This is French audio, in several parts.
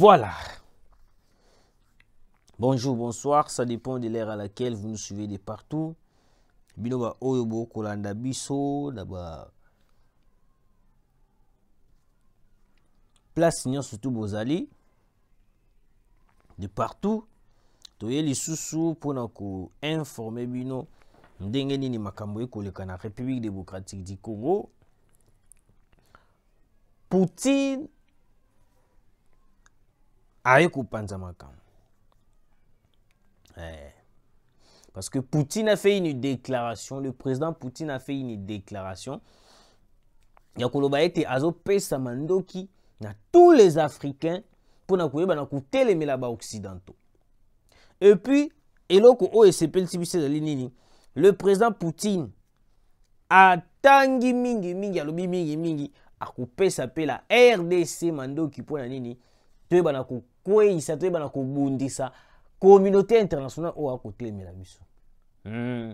Voilà. Bonjour, bonsoir. Ça dépend de l'heure à laquelle vous nous suivez de partout. Binoba Oyobo Kolanda D'abord. Place Nyon surtout Bozali. De partout. toyeli pour nous informer bino ndenge ni makambo ekoleka na république démocratique du congo poutine haikupanza makamu eh. Parce que Poutine a fait une déclaration, le président Poutine a fait une déclaration. yakoloba azo pesa Mandoki na tous les africains pour mpona koyeba na melaba occidentaux et puis eloko oyo esepelisi biso ezali ni le président poutine a tangi mingi mingi alobi coupé sa sa la rdc mandoki mpona nini toyeba na kokweyisa toyeba na bundisa, communauté internationale oyo akotelemela biso mm.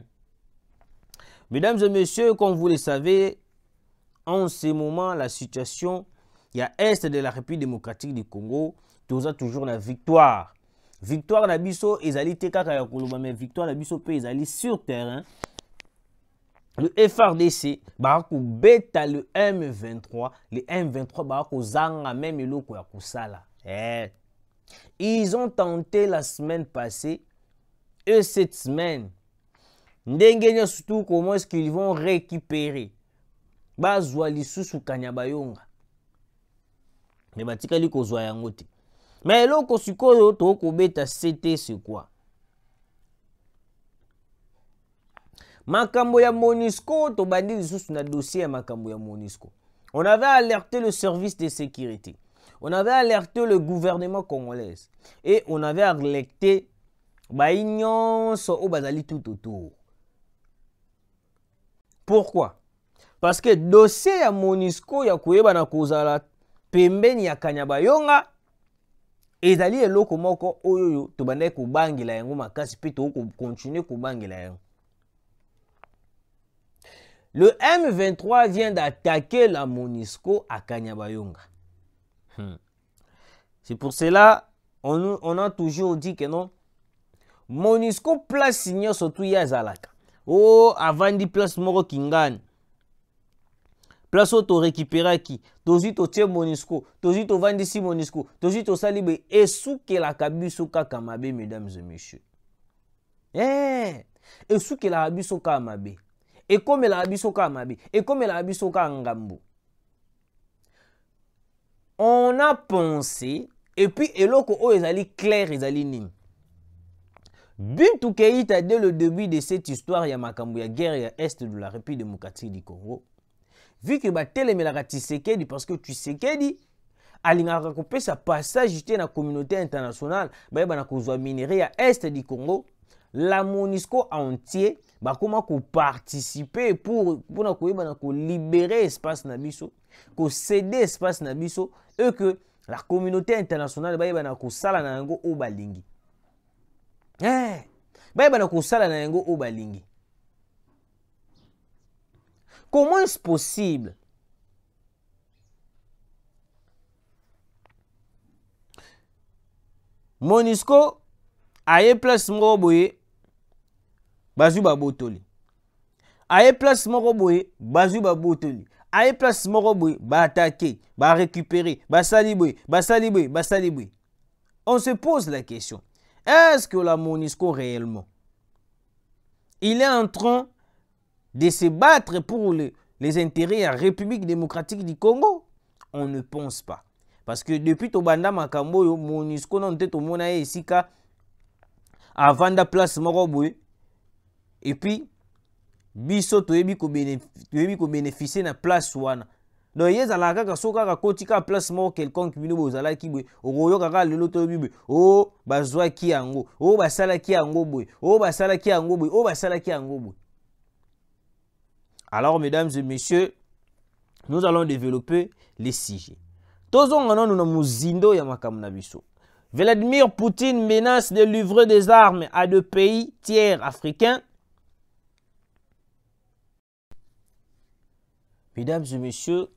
mesdames et messieurs comme vous le savez en ce moment la situation a est de la république démocratique du congo toza toujours la victoire victoire na biso ezali te kaka ya koloba mais victoire na biso mpe ezali sur terrain le frdc Beta, le m23 le m23 bakakozanga Zanga, même ya kosala eh. Ils ont tenté la semaine passée et cette semaine. surtout comment est-ce qu'ils vont récupérer. Bazwa lisusu kanyabayonga. Mais batikali kozwa Mais mais Mais eloko sikoyo beta c'était se quoi? makambo ya monisco tobandi lisusu na dossier ya makambo ya monisco on avait alerté le service de sécurité on avait alerté le gouvernement congolais et on avait alerté Baynyonso au Bazali tout autour. Pourquoi Parce que dossier à Monisco ya koyebana kozala pembeni ya et ya eloko moko to oyo tobandai kubangila yango makasi continuer tokokontinue kubangila yango le m23 vient d'attaquer la monisco à kanyabayonga hmm. C'est pour cela, on, a toujours dit que non. monisco place signor surtout zalaka. Oh, avant de place moro Kingan. place oyo torécupéraki tozwi totie monisco Tozito Vandisi monisco salibé. sous boye la la kaka mabe mesdames et messieurs eh, et et biso la mabe la Kamabe, et mabe la la ka ngambo on a pensé et puis eloko oyo ezali claire ezali nini keita dès le début de cette histoire ya makambu ya guerre ya est de la république démocratique du congo vu que batelemelaka dit parce que tu sais tshisekedi alingaka sa passage te na communauté internationale bayebana kozwa minere à est du congo la monisco entier pour na koparticipe na koyebana libérer espace na biso kosede espace na biso e que la communauté internationale bayeba na kosala na yango oyo balingi eh, bayeba na kosala na yango oyo balingi comment est possible monisco aye place moko boye bazwi babotoli aye place moko boye bazwi babotoli aye place va attaquer, ba récupérer, ba saliboui, ba saliboui, ba saliboui. on se pose la question est-ce que la monisco réellement il est en train de se battre pour les intérêts de la République démocratique du Congo On ne pense pas. Parce que depuis Tobanda Makambo, Monisco n'a été au Monae ici, avant la place Moroboué. Et puis, biso toyebi bénéficié na place wana donc yez ezalaka kaka so kaka kotika place moko quelconque bino boye ozalaki boye okoyoka kaka lelo toyebi Oh o bazwaki yango o basalaki yango boye o basalaki yango boye o basalaki yango alors mesdames et messieurs nous allons développer les sujets tozonga nanu na muzindo ya makam na biso vladimir poutine menace de livrer des armes à deux pays tiers africains Mesdames et messieurs,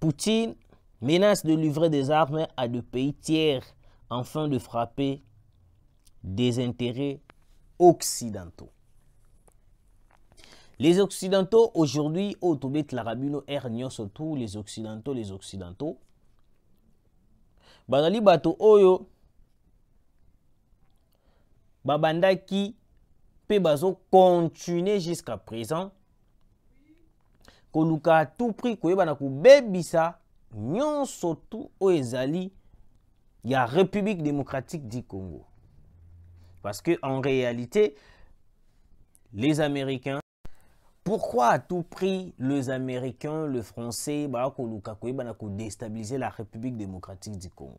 Poutine menace de livrer des armes à des pays tiers afin de frapper des intérêts occidentaux. Les occidentaux aujourd'hui, au Tobet Larabino Ernios, tous les occidentaux, les occidentaux. Banali Bato Oyo, Babandaki, mpe continuer jusqu'à présent koluka a tout prix koyeba na kobebisa nyon surtout au ezali la république démocratique du congo parce que en réalité les américains pourquoi à tout prix les américains le français bakoluka la république démocratique du congo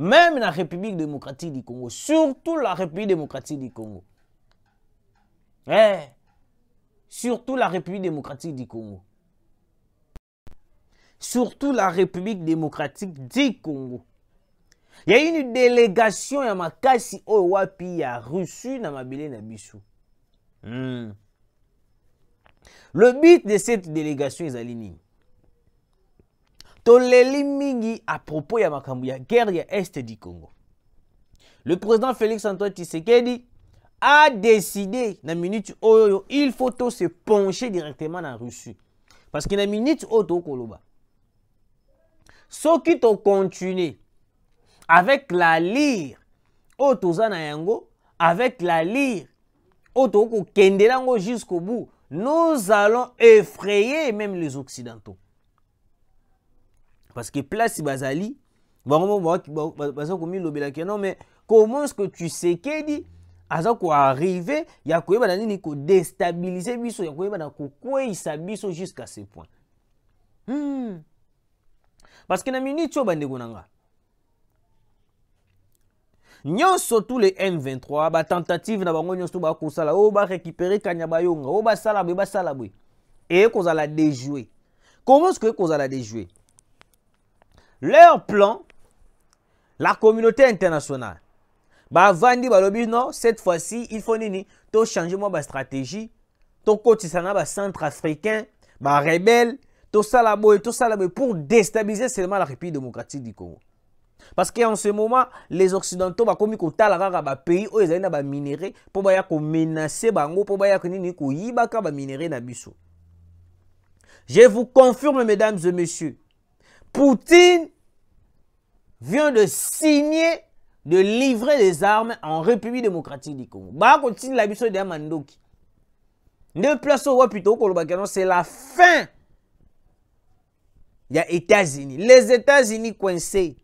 même la République démocratique du Congo, surtout la République démocratique du Congo. Eh, surtout la République démocratique du Congo. Surtout la République démocratique du Congo. Il y a une délégation qui casse y wapi ma reçu na belle na hmm. Le but de cette délégation est aligné toleli mingi propos ya makambu ya guerre ya Est du Congo. Le président Félix Antoine Tshisekedi a décidé na minute oyo il faut se pencher directement na Russie parce que na minute oyo koloba. soki tocontinue avec la lire auto za na yango avec la lire ko tokokendela ngo jusqu'au bout nous allons effrayer même les occidentaux parce que place bazali vraiment il non mais comment est-ce que tu sais y a ya il na nini kodestabilize biso quoi il jusqu'à ce point hmm. parce que na minute surtout les m23 bah, tentative na bango nyonso to bakosala oh, bah, récupérer barécupere kanya bayonga et la déjoué comment est-ce que la déjoué leur plan, la communauté internationale. Bah, dire que non, cette fois-ci, il faut changer moi ma stratégie, to kotisana ba centre africain, ba rebelle, to salabo et to salabo pour déstabiliser seulement la République démocratique du Congo. Parce qu'en ce moment, les Occidentaux, bah, comme ils ont un bah, pays où ils ont des bah, minerais, pour bah, menacer bango, pour bah, nini, ko ba minerais na Je vous confirme, mesdames et messieurs, Poutine vient de signer de livrer des armes en République démocratique du Congo. Bah, la de Ne place au plutôt c'est la fin. Il y a États-Unis. Les États-Unis coincés.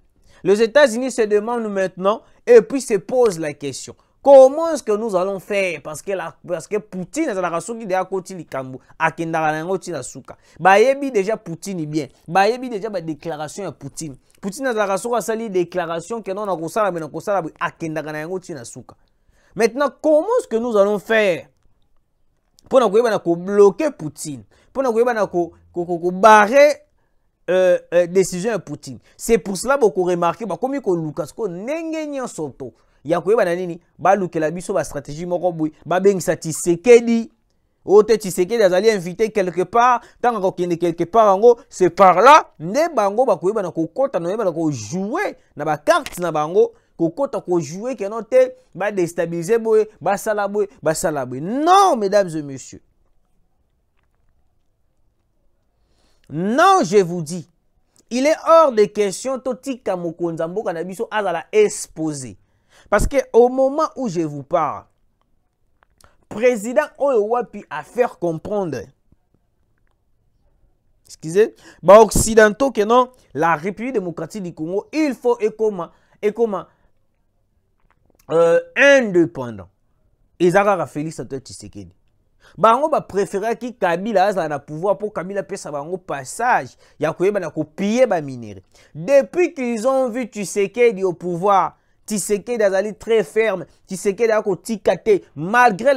Les États-Unis se demandent maintenant et puis se posent la question. Comment est-ce que nous allons faire parce que la, parce que Poutine qui soki deya akoti likambo akendaka na souka ntina suka bayebi déjà Poutine bien bayebi déjà la déclaration à Poutine Poutine a la a soki asali déclaration que non a boye on a akendaka na yango na souka maintenant comment est-ce que nous allons faire pour nous na bloquer Poutine mpona koyeba barrer kobare Euh, euh, décision à Poutine. C'est pour cela que vous bah, comme il y a Lucas, qu'on n'y soto ya nanini, na nini balukela biso bastratégie moko ba bengisa tisekedi ote oh, te tisekedi azali invité quelque part ntango kende quelque part yango c'est par là ne bango bakoyeba na kokɔta na oyeba na jouer na carte na bango kokɔta kojoue keno te ba sala ba salabwe, sala salabwe. non mesdames et messieurs non je vous dis il est hors de question Toti mokonzi mboka na biso azala exposé parce qu'au moment où je vous parle, président puis a faire comprendre, excusez, bah occidentaux que non, la République démocratique du Congo, il faut et comment, et comment, euh, indépendant. de félix antoine va que que kabila ait le pouvoir pour que kabila va au passage ya koyebana kopie minerai. depuis qu'ils ont vu tshisekedi au pouvoir Tiseke azali très ferme, d'ako tikate. malgré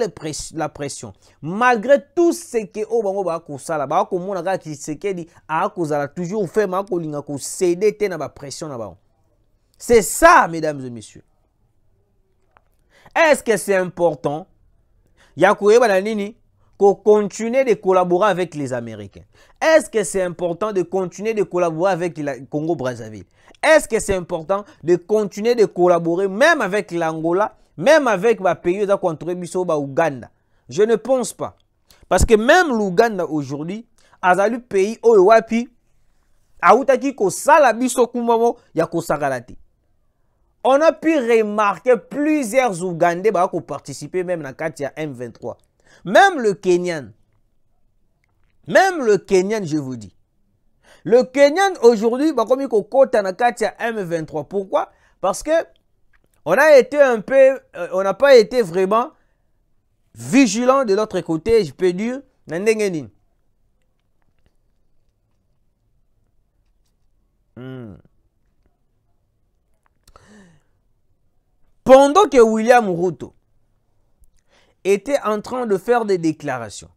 la pression, malgré tout ce que oyo bango bakosala, dit kaka Tshisekedi akozala toujours ferme, akolinga ko te na pression na bas C'est ça, mesdames et messieurs. Est-ce que c'est important? Ya koyeba nini? qu'on continue de collaborer avec les Américains. Est-ce que c'est important de continuer de collaborer avec le Congo-Brazzaville Est-ce que c'est important de continuer de collaborer même avec l'Angola, même avec le pays de au Uganda Je ne pense pas. Parce que même l'Uganda aujourd'hui, un pays où on a pu remarquer plusieurs Ougandais qui ont participé même dans la a M23. Même le Kenyan, même le Kenyan, je vous dis. Le Kenyan aujourd'hui, comme il M23. Pourquoi Parce que on a été un peu, euh, on n'a pas été vraiment vigilant de l'autre côté, je peux dire. Hmm. Pendant que William Ruto était en train de faire des déclarations.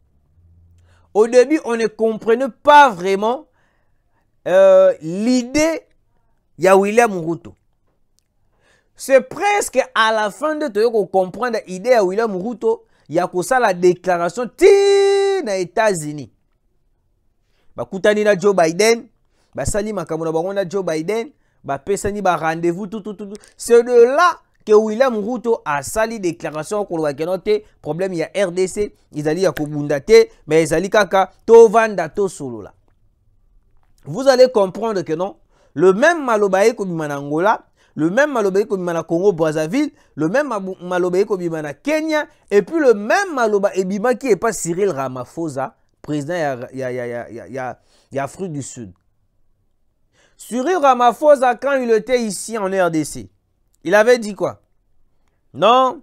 Au début, on ne comprenait pas vraiment euh, l'idée ya William Ruto. C'est presque à la fin de te comprendre l'idée ya William Ruto, il y a que ça la déclaration ti na États-Unis. Ba kutani na Joe Biden, ba sali makambo na Joe Biden, ba pesani ba rendez-vous tout tout tout. tout. C'est de là que william ruto sali déclaration qu'on keno te problème il y a rdc ils y a Kobundate, mais a kaka tovanda Solola. vous allez comprendre que non le même Malobaye comme y angola le même Malobaye comme y congo brazzaville le même Malobaye comme y kenya et puis le même qui n'est pas cyril ramaphosa président ya, ya, ya, afrique du sud Cyril Ramaphosa, quand il était ici en RDC, il avait dit quoi Non.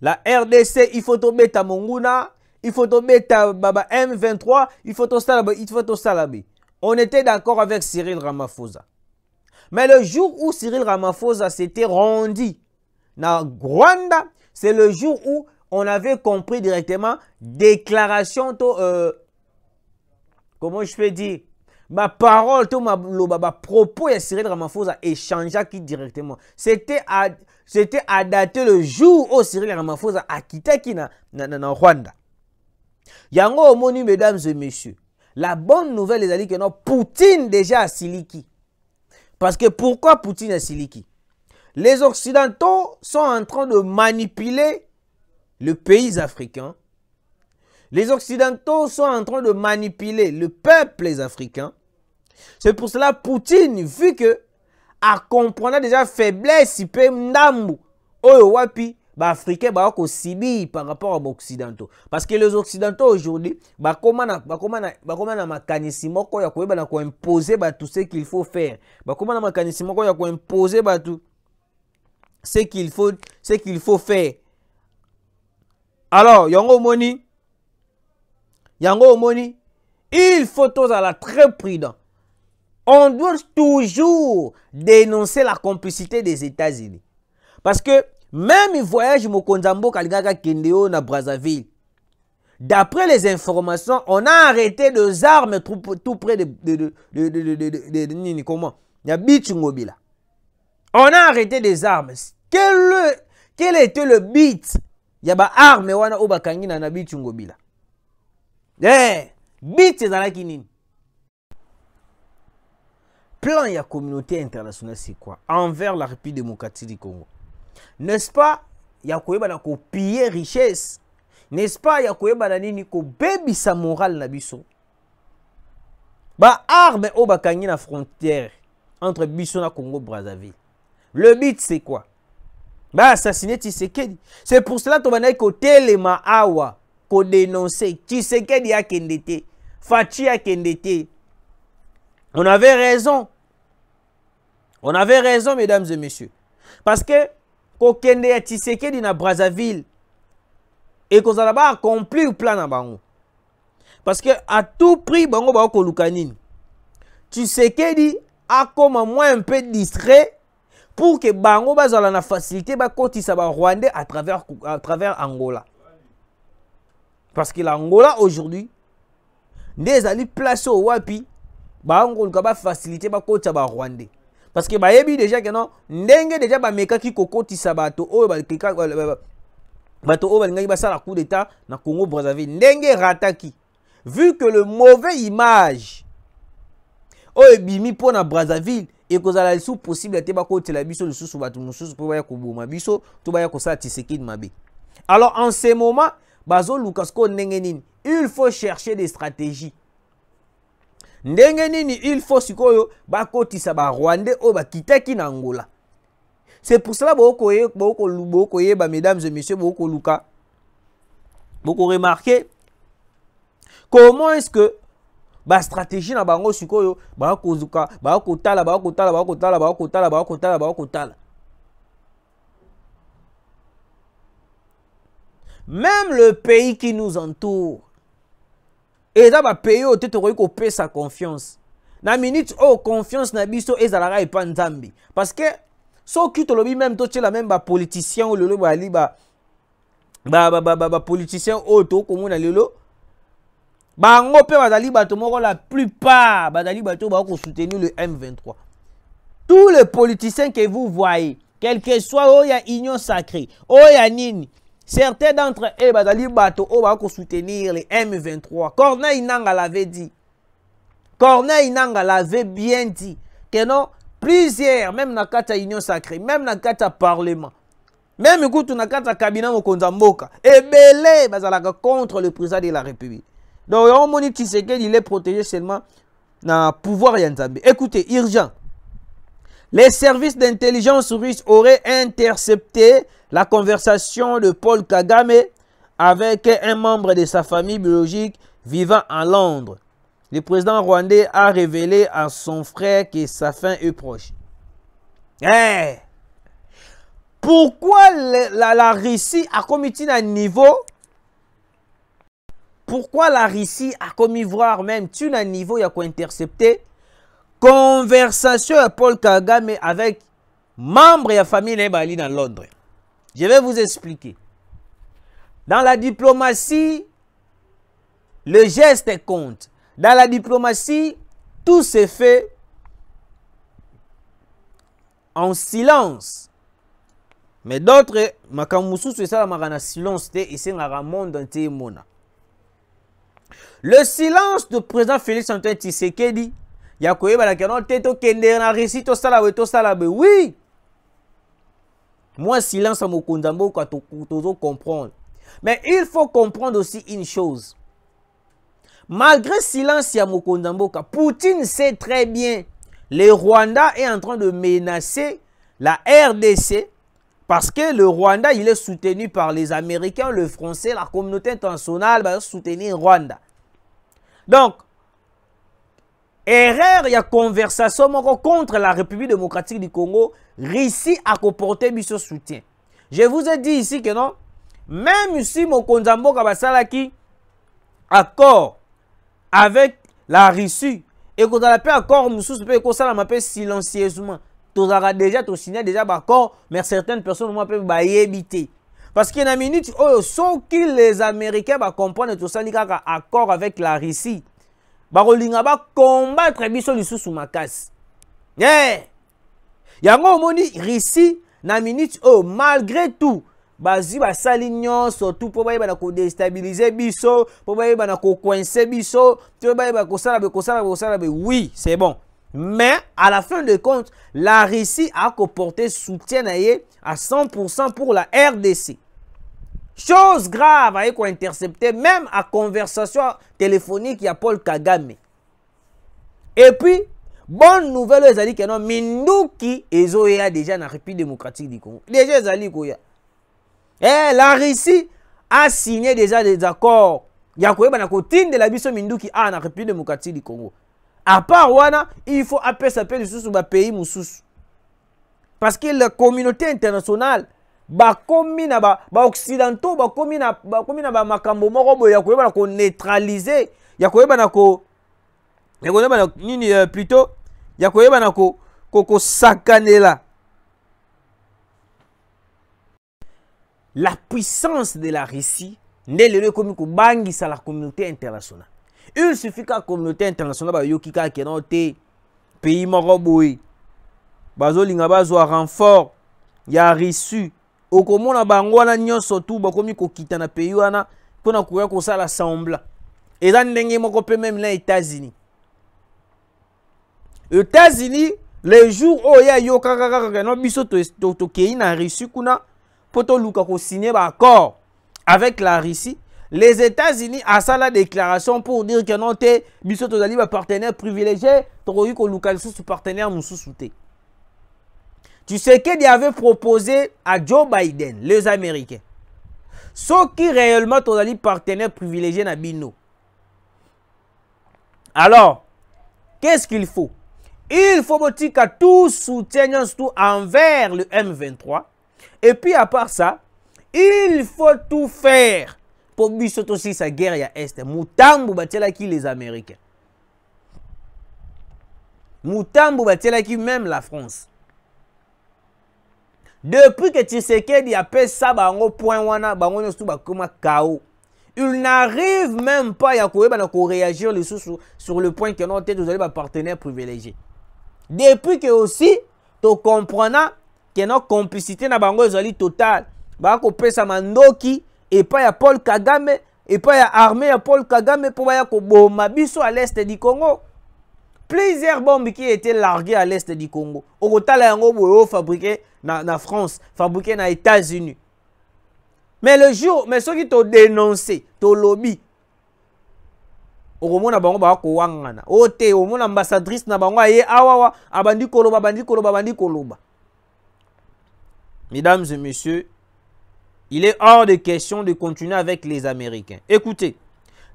La RDC, il faut tomber ta Monguna, il faut tomber ta Baba M23, il faut tomber Salabé, il faut Salabé. On était d'accord avec Cyril Ramaphosa. Mais le jour où Cyril Ramaphosa s'était rendu dans Rwanda, c'est le jour où on avait compris directement déclaration, euh, comment je peux dire, ma parole propos Baba propos et cyril ramaphosa qui directement c'était c'était adapté le jour où cyril ramaphosa a quitté na, na, na rwanda yango mesdames et messieurs la bonne nouvelle est que non poutine déjà siliki. parce que pourquoi poutine siliki? les occidentaux sont en train de manipuler le pays africain Les Occidentaux sont en train de manipuler le peuple africain c'est pour cela Poutine, vu que comprendre déjà faiblesse mpe ndambu oyo oh, wapi baafricain bah, sibi par rapport à occidentaux. parce que les occidentaux aujourd'hui bakoma na, bakoma na, bakoma na makanisi moko oyo ya ko bah, imposer bah tout ce qu'il faut faire bakoma na makanisi moko oyo imposer bah tout ce qu'il faut, ce qu'il faut faire alors yango moni, yango moni, il faut à la très prudent on doit toujours dénoncer la complicité des États-Unis. Parce que même il voyage Mokonzambo Kaligaka Kendeo na Brazzaville. D'après les informations, on a arrêté des armes tout, près de, de, de, de comment On a arrêté des armes. Quel, était le bit? Il y a des armes wana obakangi na Bitch Ngobila. Eh, bit la nini? plan la communauté internationale c'est quoi envers la République démocratique du Congo n'est-ce pas Il y a koyebana kopie richesse n'est-ce pas Il y a ya koyebana nini sa morale na biso arme au bakangi na frontière entre biso na congo brazzaville le but c'est quoi Assassiner tshisekedi c'est pour cela tu tobandaki kotelema awa dénoncer tshisekedi a te faci a kendete. On avait raison. On avait raison, mesdames et messieurs. Parce que, kokende ya dit na Brazzaville, et qu'on a accompli le plan bango. Parce que, à tout prix, bango sais que dit a comme moins un peu distrait pour que bango bazala facilité ba ba Rwanda à travers, à travers Angola. Parce que l'Angola aujourd'hui, n'est alliés place au Wapi, ba kota ba Rwande. parce que yebi déjà que non ndenge déjà ba kokotisa bato ba bato ba sa la coup d'état na congo brazzaville ndenge rataki, vu que le mauvais image oyo bimi po na brazzaville ekozala lisusu possible te la biso lisusu bato pour mpo baya koboma biso to baya tiseki tisekedi mabe alors en ce moment bazo lukasko nengenin. il faut chercher des stratégies ndenge nini il faut sikoyo bakotisa barwandais oyo bakitaki na angola c'est pour cela ba mesdames et messieurs Boko remarquer comment est ce que stratégie na bango sikoyo bakozuka ba bakotala bakotala ba ba bakotala même le pays qui nous entoure et payer au au qui paye sa confiance na minute oh confiance na biso et pas nzambi. parce que liba ba la bah ba politicien oyo lelo politicien bapoliticien oyo lolo. lelo bango politicien bazali bato tomoro la plupart bazali bato ko soutenu le m23 tous les politiciens que vous voyez quel que soit y ya union sacré y ya nini Certains d'entre eux, eh, Bazali Bato, oh, soutenir les M23. Corneille Nanga l'avait dit. Corneille Nanga l'avait bien dit. Que non, plusieurs, même dans la Union Sacrée, même dans le Parlement, même dans le cabinet de Mboka, et eh, belé, Bazalaka contre le président de la République. Donc, on moni Tshisekedi, il est protégé seulement dans le pouvoir Yanzambi. Écoutez, urgent. Les services d'intelligence russes auraient intercepté la conversation de Paul Kagame avec un membre de sa famille biologique vivant à Londres. Le président rwandais a révélé à son frère que sa fin est proche. Eh! Pourquoi la, Russie a commis un niveau pourquoi la Russie a commis voir même un niveau il y a quoi intercepter conversation de Paul Kagame avec membre de la famille Nebali dans Londres. Je vais vous expliquer. Dans la diplomatie, le geste compte. Dans la diplomatie, tout se fait en silence. Mais d'autres, ça silence mona. Le silence du président Félix Antoine Tshisekedi, ya quoi, Oui. Moi, silence à Mokundambo, Tozo comprendre. Mais il faut comprendre aussi une chose. Malgré silence à Mokundamboka, Poutine sait très bien le Rwanda est en train de menacer la RDC parce que le Rwanda, il est soutenu par les Américains, le Français, la communauté internationale va bah, soutenir Rwanda. Donc, erreur a conversation contre la République démocratique du Congo réussit à comporter biso soutien. Je vous ai dit ici que non, même si mon Kondambo a qui accord avec la Russie et qu'on paix accord mosusu mpe ça m'appelle silencieusement as déjà signé déjà accord, mais certaines personnes bah, y mpe Parce qu'il parce a une minute oh, sans que les américains bah, comprennent ça as un accord avec la russie bakolinga combattre biso lisusu makasi Yeah, yango moni risi na minute oh malgré tout ba basali nyonso tu mpo ko déstabiliser biso pour na coincer biso mpo bayebana ko boye kosa boye ko boye oui c'est bon mais à la fin de compte la a comporté soutien à 100 pour la rdc Chose grave à quoi intercepter, même à conversation téléphonique, il y a Paul Kagame. Et puis, bonne nouvelle, ils ont dit que non, Minduki, ils ont déjà dans la République démocratique du Congo. Déjà, ils ont dit qu'il y a. Eh, la Russie a signé déjà des accords. Il y a quoi, de la biso Minduki a dans la République démocratique du Congo. À part Wana, il faut appeler ça de sous bah, pays Moussous. Parce que la communauté internationale, Ba na ba, ba bakomi na, komi na makambo moko boye ya ko neutraliser ya na ko ya na nini ni euh, plutôt ya koyebana koko ko, ko la puissance de la Russie le lelo bangi sa la communauté internationale il suffit ka communauté internationale ba kaka no te pays moko boye ba zoa renfort ya russie okomona bango wana nyonso tu bakomi kokita na pays wana mpona koya kosala sembla eza ndenge moko pe meme les états-unis états-unis le jour oyo ya yokaka kaka na biso tokei na poto kuna mpo toluka kosigne baaccord avec la russie les états-unis la déclaration pour dire ke non te biso tozali bapartenaire privilégié tokoki koluka lisusu partenaire mosusu te tu sais qu'ils avait proposé à Joe Biden, les Américains. Ceux qui réellement sont les partenaires privilégiés dans Alors, qu'est-ce qu'il faut Il faut que tout soutien tout envers le M23. Et puis, à part ça, il faut tout faire pour que aussi sa guerre à Est. batela qui les Américains. batela qui même la France. Depuis que Tshisekedi peu ça bango point wana bango nyoso de kao. Il n'arrive même pas à réagir sur le point que nous été un partenaire privilégié. Depuis que aussi tu comprends que notre complicité na bango ezali totale. Bako pesa mandoki et pas à Paul Kagame et pas à armée à Paul Kagame pour baya ko biso à l'est du Congo plusieurs bombes qui étaient larguées à l'est du Congo. Okotala yango été fabriqué en France, fabriqué na États-Unis. Mais le jour, mais ceux qui t'ont dénoncé, t'ont lobby, okomona bango Au o au moment ambassadrice na bango aye awawa abandi koloba abandi koloba abandi koloba mesdames et messieurs il est hors de question de continuer avec les américains écoutez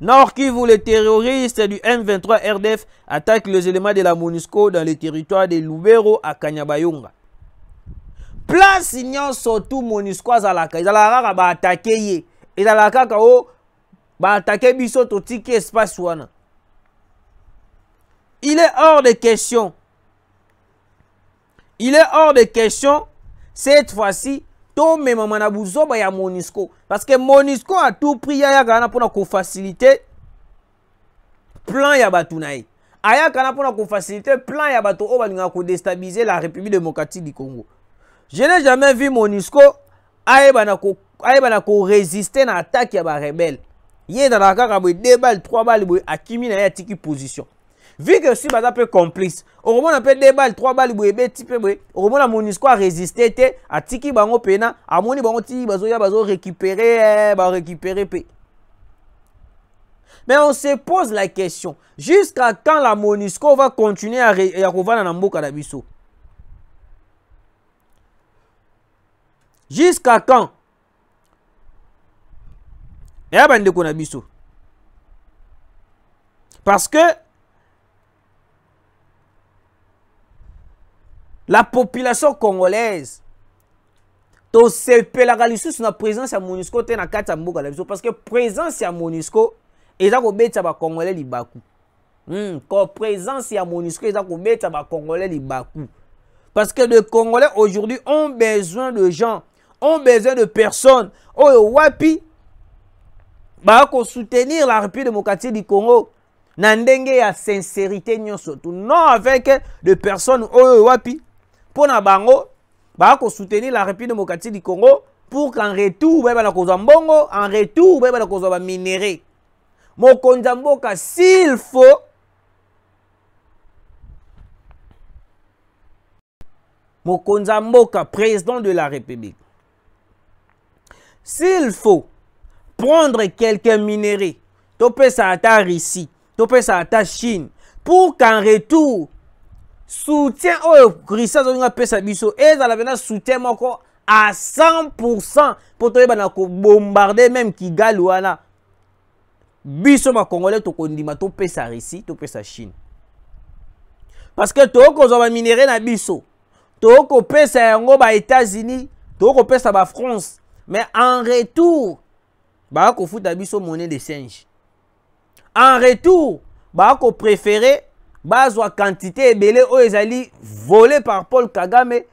Nord vous les terroristes du M23 RDF attaquent les éléments de la MONUSCO dans les territoires de Lubero à Kanyabayonga. Place à tout MONUSCO à attaquer kaka ont la ezalaka à attaquer attaquer biso ticket espace wana il est hors de question il est hors de question cette fois-ci tomemama na y ya monisco parce que monisco a tout prix pour wana pour faciliter plan ya batunaï aya kana pour wana facilité plan ya bato oyo ko déstabiliser la république démocratique du congo je n'ai jamais vu monisco ayeba na résister na attaque ya barebele ye ezalaka kaka boye 2 balles, 3 balles boye akimi na ya tiki position vu que si un peu complice a peu deux balles, trois bébé, boye bébé, mpe la okomona a résisté, te tiki bango a amoni bango ti bazoya bah eh, récupérer pe. mais on se pose la question jusqu'à quand la monisco va continuer à dans na mboka na jusqu'à quand parce que la population congolaise tosepelaka lisusu la présence à monusco te na kati ya mboka parce que présence à monusco eza kobetisa bah, congolais libaku mm, présence à monusco eza ba congolais libaku parce que le congolais aujourd'hui ont besoin de gens ont besoin de personnes oyo oh, wapi pour bah, soutenir la république démocratique du congo na ya sincérité tout non avec de personnes oyo oh, wapi pour na bango soutenir la république démocratique du congo pour qu'en retour na kozwa mbongo en retour bayebana kozwa baminere mokonzi mboka s'il faut Mo Konza mboka président de la république s'il faut prendre quelqu'un minéré ici, ata russie ça ta chine pour qu'en retour soutien oyo oh, kriste azolinga Et biso la mpena soutien encore à 100% même qui na bombarder même kigali wana biso to tokondima topesa russie sa chine parce que tokozwa baminere na biso tokopesa yango états unis ba France mais en retour fout kofuta biso monnaie de singe en retour qu'on préférer bazwa quantité ebele o ezali volé par paul kagame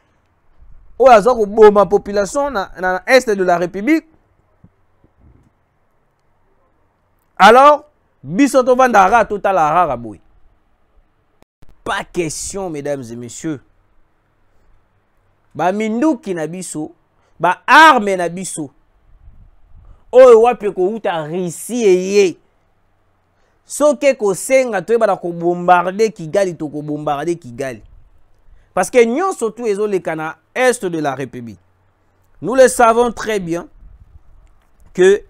azo ko ma population na, na, est de la république alors biso tovanda total totala arara boye pas question mesdames et messieurs baminduki na biso arme na biso wape ko uta risi eye soki ekosenga ko bombarder kigali bombarder kigali parce que surtout ezo le kana est de la république nous le savons très bien que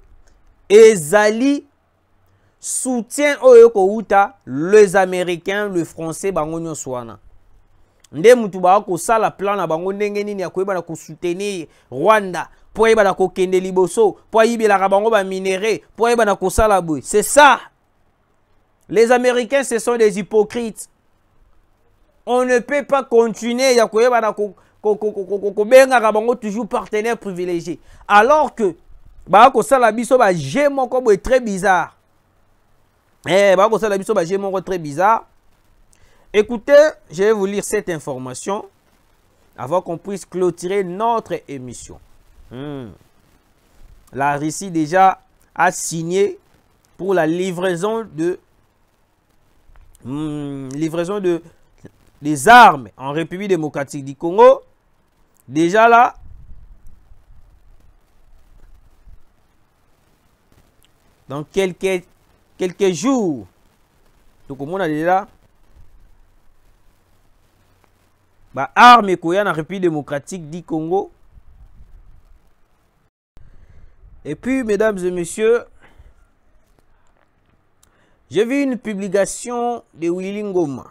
ezali soutient oyoko uta les américains le français bango Nyon Swana. nde mutu ko sala plan na bango ndenge nini ya ko soutenir rwanda mpo ko kende liboso mpo ba bango baminere mpo ko sala boui. c'est ça les Américains, ce sont des hypocrites. On ne peut pas continuer toujours partenaire privilégié. Alors que, bah, est très bizarre. Eh, bah, très bizarre. Écoutez, je vais vous lire cette information avant qu'on puisse clôturer notre émission. Hmm. La Russie déjà a signé pour la livraison de Hmm, livraison de, des armes en République démocratique du Congo. Déjà là, dans quelques, quelques jours, donc au a déjà bah, armes et en République démocratique du Congo. Et puis, mesdames et messieurs, j'ai vu une publication de Wilingoma.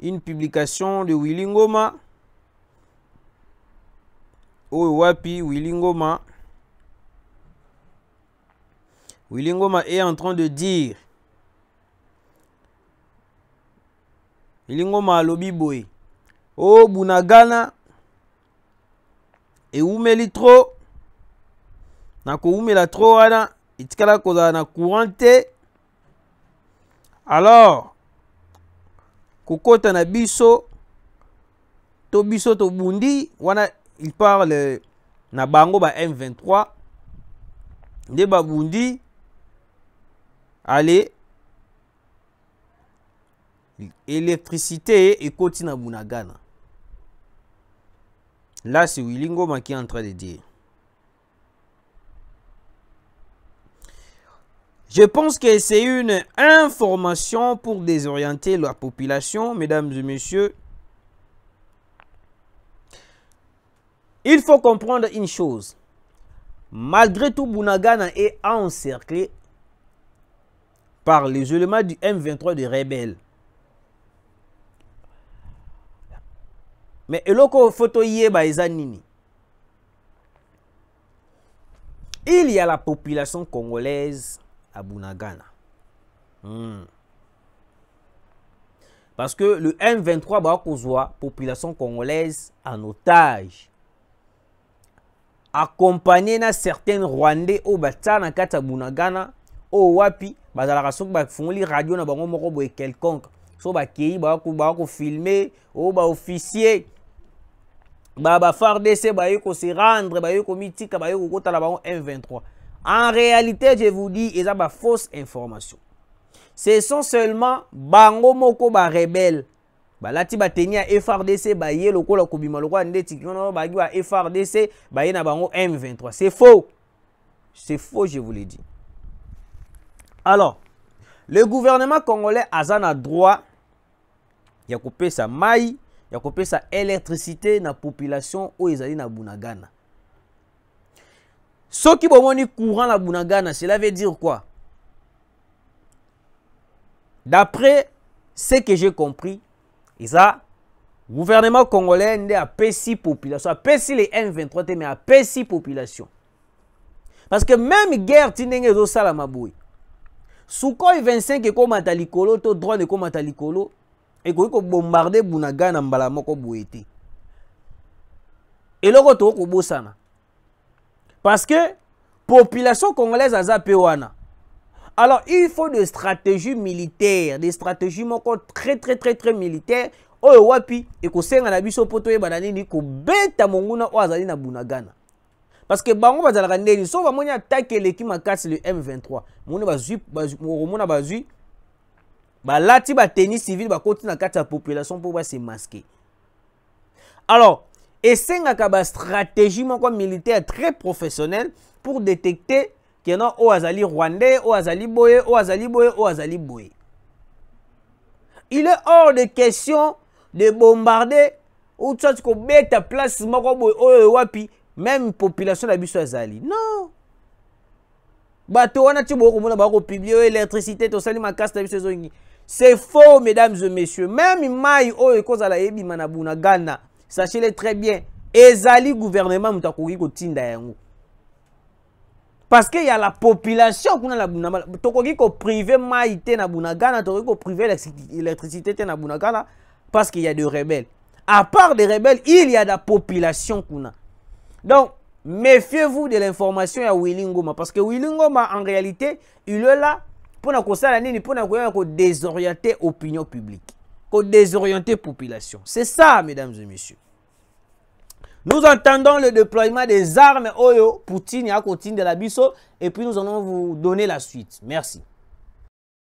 Une publication de Wilingoma. Oh wapi Wilingoma. Wilingoma est en train de dire Willy Ngoma Et Oh, où où ewumeli trop la trop itikala kozala na courant alors kokɔta na biso to biso tobundi wana il parle na bango ba m23 nde babundi allez électricité ekoti na bunagana là c'est wilingo maki en train de dire Je pense que c'est une information pour désorienter la population, mesdames et messieurs. Il faut comprendre une chose. Malgré tout, Bounagana est encerclé par les éléments du M23 de rebelles. Mais photo Il y a la population congolaise à Bunagana. Hmm. Parce que le M23 la population congolaise en otage, accompagné na certaines Rwandais au Bata na kata Bunagana, au Wapi, les radio na bango moko quelconque so ba kei, ba ko ba ba yo ko se rendre ba yo ko au ba m 23 en réalité, je vous dis, ils ont une fausse information. Ce sont seulement bango moko ba rebelle. balati bateni ya frdc baye lokola ndeti ba frdc bango m23 c'est faux c'est faux je vous le dis. alors le gouvernement congolais a le droit ya il mai coupé sa électricité na population ils ezali na bunagana ce qui est courant la Bounagana, cela veut dire quoi D'après ce que j'ai compris, ça, le gouvernement congolais a pessi population, a pessi les M23, mais a pessi population. Parce que même guerre, tinenge zo salamaboui. SOUKOY 25 et comme to drone et comme et qu'on bombarder Bunagana mbala moko bouete. Et l'autre, on a parce que population congolaise a pe Alors, il faut des stratégies militaires, des stratégies encore très très très très militaires oyo wapi ekosenga na biso mpo toyeba ni ko mon monguna ou azali na bunagana parce que on bango on a so bamoni atake l'équipe makasi le m23 Bah là okomona bazwi tennis civil civile continuer na kati la population pour se masquer. alors et c'est une stratégie militaire très professionnelle pour détecter qu'il y a au azali rwandais au azali boye au azali boye au azali boye il est hors de question de bombarder ou mettre à place moko boye oyo ewapi même population na biso azali non bato wana ti boye komona bakopiblie oyo électricité tosali makasi c'est faux mesdames et messieurs même mai oyo ekozala la na buna ghana sachez-le très bien ezali gouvernement moto ko kotinda yango parce qu'il y a la population kuna na privé tokoki ko privé na na parce qu'il y a des rebelles à part des rebelles il y a la population kuna donc méfiez-vous de l'information à Willingoma. parce que Willingoma, en réalité il est là pour désorienter l'opinion opinion publique désorienter population. C'est ça, mesdames et messieurs. Nous entendons le déploiement des armes au Poutine et à de la et puis nous allons vous donner la suite. Merci.